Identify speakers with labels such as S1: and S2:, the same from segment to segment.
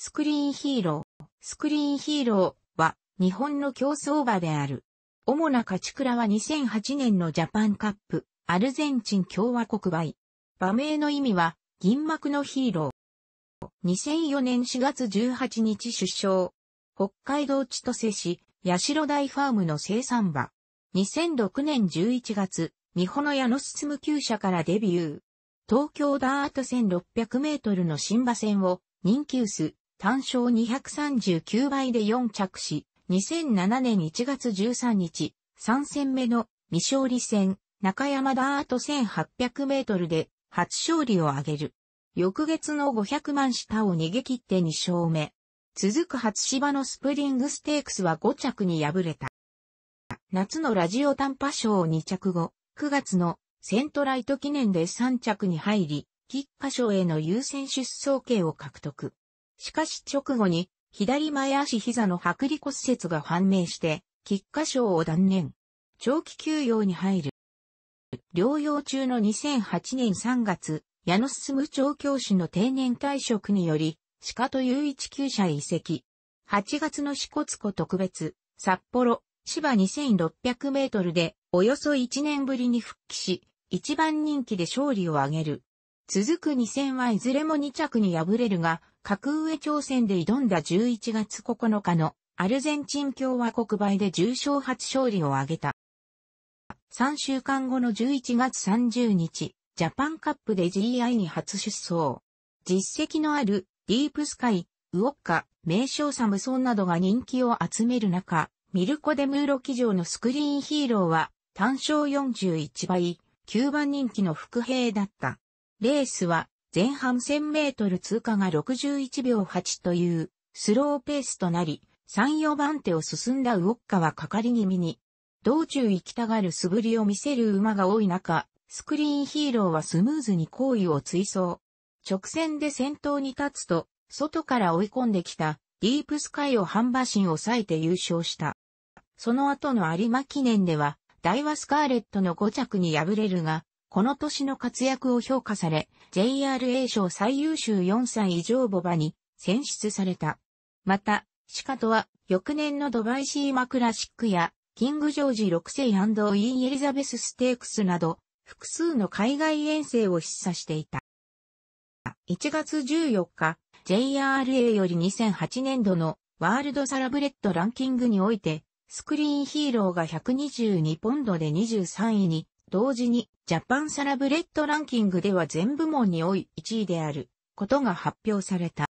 S1: スクリーンヒーロー。スクリーンヒーローは日本の競争馬である。主な勝ち倉は2008年のジャパンカップ、アルゼンチン共和国杯。馬名の意味は銀幕のヒーロー。2004年4月18日出生。北海道千歳市、八代大ファームの生産馬。2006年11月、三保の矢の進厩車からデビュー。東京ダート1600メートルの新馬戦を、人気薄、単勝239倍で4着し、2007年1月13日、3戦目の未勝利戦、中山ダート1800メートルで初勝利を挙げる。翌月の500万下を逃げ切って2勝目。続く初芝のスプリングステークスは5着に敗れた。夏のラジオ短波賞2着後、9月のセントライト記念で3着に入り、菊花賞への優先出走権を獲得。しかし直後に、左前足膝の剥離骨折が判明して、喫下症を断念。長期休養に入る。療養中の2008年3月、矢野進調教師の定年退職により、鹿と有一級者移籍。8月の四骨湖特別、札幌、芝2600メートルで、およそ1年ぶりに復帰し、一番人気で勝利を挙げる。続く2戦はいずれも2着に敗れるが、格上挑戦で挑んだ11月9日のアルゼンチン共和国倍で重賞初勝利を挙げた。3週間後の11月30日、ジャパンカップで GI に初出走。実績のあるディープスカイ、ウォッカ、名称サムソンなどが人気を集める中、ミルコ・デ・ムーロ騎乗のスクリーンヒーローは単勝41倍、9番人気の副兵だった。レースは前半1000メートル通過が61秒8というスローペースとなり、3、4番手を進んだウォッカはかかり気味に、道中行きたがる素振りを見せる馬が多い中、スクリーンヒーローはスムーズに行為を追走。直線で先頭に立つと、外から追い込んできたディープスカイを半馬身抑えて優勝した。その後の有馬記念では、ダイワスカーレットの5着に敗れるが、この年の活躍を評価され、JRA 賞最優秀4歳以上ボバに選出された。また、シカトは、翌年のドバイシーマクラシックや、キングジョージ6世インエリザベスステークスなど、複数の海外遠征を示唆していた。1月14日、JRA より2008年度のワールドサラブレッドランキングにおいて、スクリーンヒーローが122ポンドで23位に同時に、ジャパンサラブレッドランキングでは全部門に多い1位であることが発表された。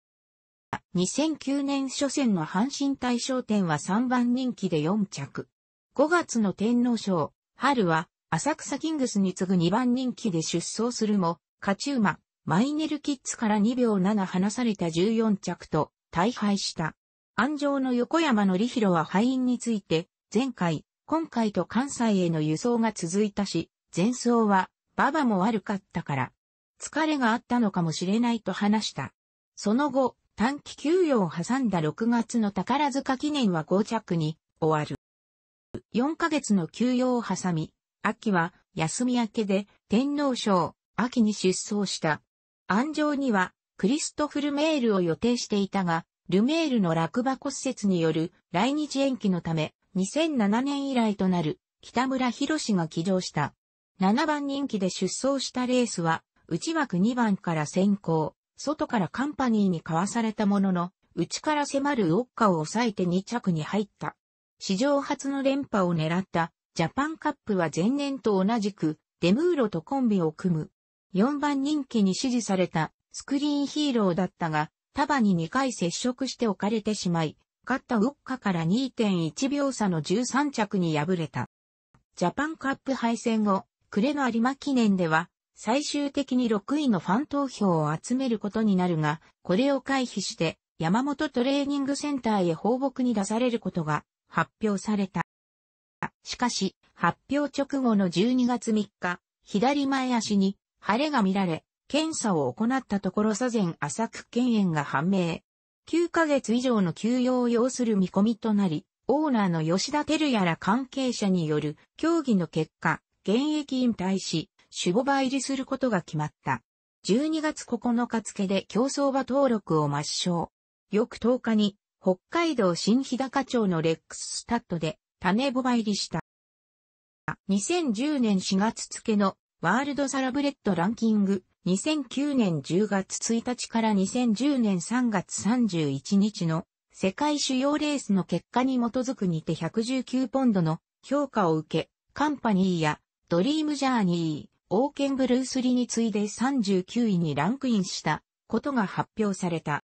S1: 2009年初戦の阪神大賞典は3番人気で4着。5月の天皇賞、春は浅草キングスに次ぐ2番人気で出走するも、勝ち馬、マイネルキッズから2秒7離された14着と大敗した。安城の横山のりひろは敗因について、前回、今回と関西への輸送が続いたし、前走は、馬場も悪かったから、疲れがあったのかもしれないと話した。その後、短期休養を挟んだ6月の宝塚記念は5着に終わる。4ヶ月の休養を挟み、秋は休み明けで天皇賞、秋に出走した。安城にはクリストフ・ルメールを予定していたが、ルメールの落馬骨折による来日延期のため2007年以来となる北村博士が起乗した。7番人気で出走したレースは、内枠2番から先行、外からカンパニーにかわされたものの、内から迫るウォッカを抑えて2着に入った。史上初の連覇を狙ったジャパンカップは前年と同じくデムーロとコンビを組む。4番人気に支持されたスクリーンヒーローだったが、束に2回接触して置かれてしまい、勝ったウッカから2.1秒差の13着に敗れた。ジャパンカップ敗戦後、暮れの有馬記念では、最終的に6位のファン投票を集めることになるが、これを回避して、山本トレーニングセンターへ放牧に出されることが発表された。しかし、発表直後の12月3日、左前足に腫れが見られ、検査を行ったところ左前浅く犬炎が判明。9ヶ月以上の休養を要する見込みとなり、オーナーの吉田照やら関係者による協議の結果、現役引退し、守護場入りすることが決まった。12月9日付で競争場登録を抹消。翌10日に北海道新日高町のレックススタッドで種ボバ入りした。2010年4月付のワールドサラブレッドランキング2009年10月1日から2010年3月31日の世界主要レースの結果に基づくにて119ポンドの評価を受け、カンパニーやドリームジャーニー、オーケンブルースリに次いで39位にランクインしたことが発表された。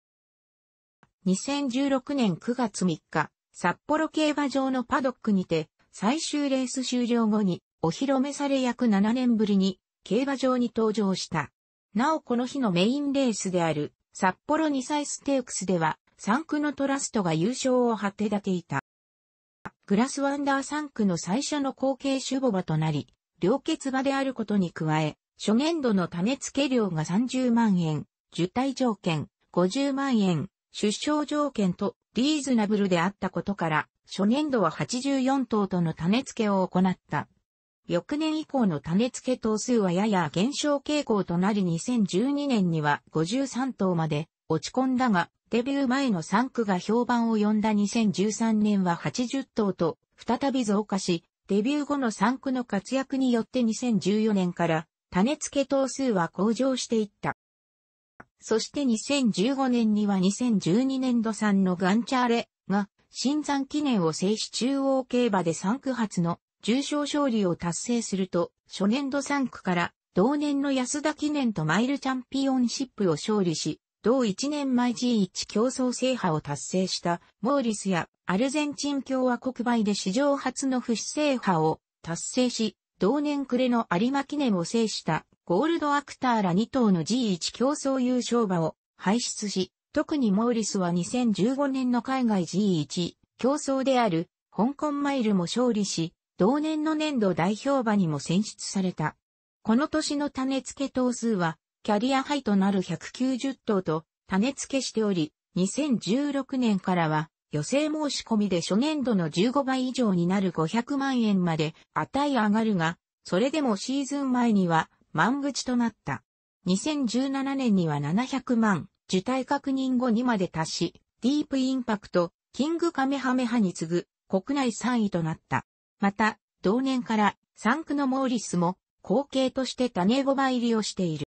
S1: 2016年9月3日、札幌競馬場のパドックにて最終レース終了後にお披露目され約7年ぶりに競馬場に登場した。なおこの日のメインレースである、札幌2歳ステークスでは、3区のトラストが優勝を果て立ていた。グラスワンダー3区の最初の後継守護場となり、両決馬であることに加え、初年度の種付け料が30万円、受胎条件、50万円、出生条件とリーズナブルであったことから、初年度は84頭との種付けを行った。翌年以降の種付け頭数はやや減少傾向となり2012年には53頭まで落ち込んだが、デビュー前の3区が評判を呼んだ2013年は80頭と再び増加し、デビュー後の3区の活躍によって2014年から種付け頭数は向上していった。そして2015年には2012年度産のガンチャーレが新山記念を制し中央競馬で3区発の重賞勝利を達成すると、初年度3区から同年の安田記念とマイルチャンピオンシップを勝利し、同1年前 G1 競争制覇を達成したモーリスやアルゼンチン共和国杯で史上初の不死制覇を達成し、同年暮れの有馬記念を制したゴールドアクターら2頭の G1 競争優勝馬を輩出し、特にモーリスは2015年の海外 G1 競争である香港マイルも勝利し、同年の年度代表馬にも選出された。この年の種付け頭数は、キャリアハイとなる190頭と種付けしており、2016年からは、予定申し込みで初年度の15倍以上になる500万円まで値上がるが、それでもシーズン前には満口となった。2017年には700万、受胎確認後にまで達し、ディープインパクト、キングカメハメハに次ぐ国内3位となった。また、同年からン区のモーリスも後継として種ごま入りをしている。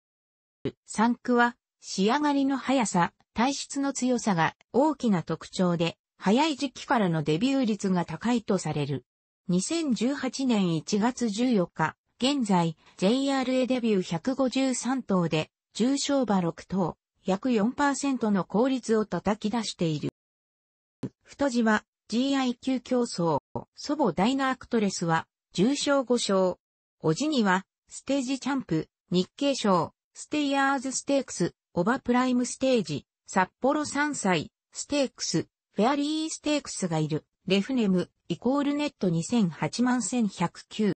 S1: ン区は仕上がりの速さ、体質の強さが大きな特徴で、早い時期からのデビュー率が高いとされる。2018年1月14日、現在 JRA デビュー153頭で、重症馬6頭、約4%の効率を叩き出している。太字は GIQ 競争、祖母ダイナアクトレスは、重賞5賞。おじには、ステージチャンプ、日経賞、ステイヤーズステークス、オバプライムステージ、札幌3歳、ステークス、フェアリーステークスがいる、レフネム、イコールネット2008万1109。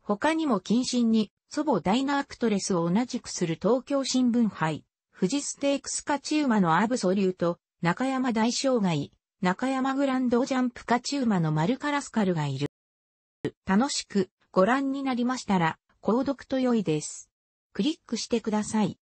S1: 他にも近親に、祖母ダイナアクトレスを同じくする東京新聞杯、富士ステークス勝ち馬のアブソリュート、中山大障害、中山グランドジャンプカチューマのマルカラスカルがいる。楽しくご覧になりましたら、購読と良いです。クリックしてください。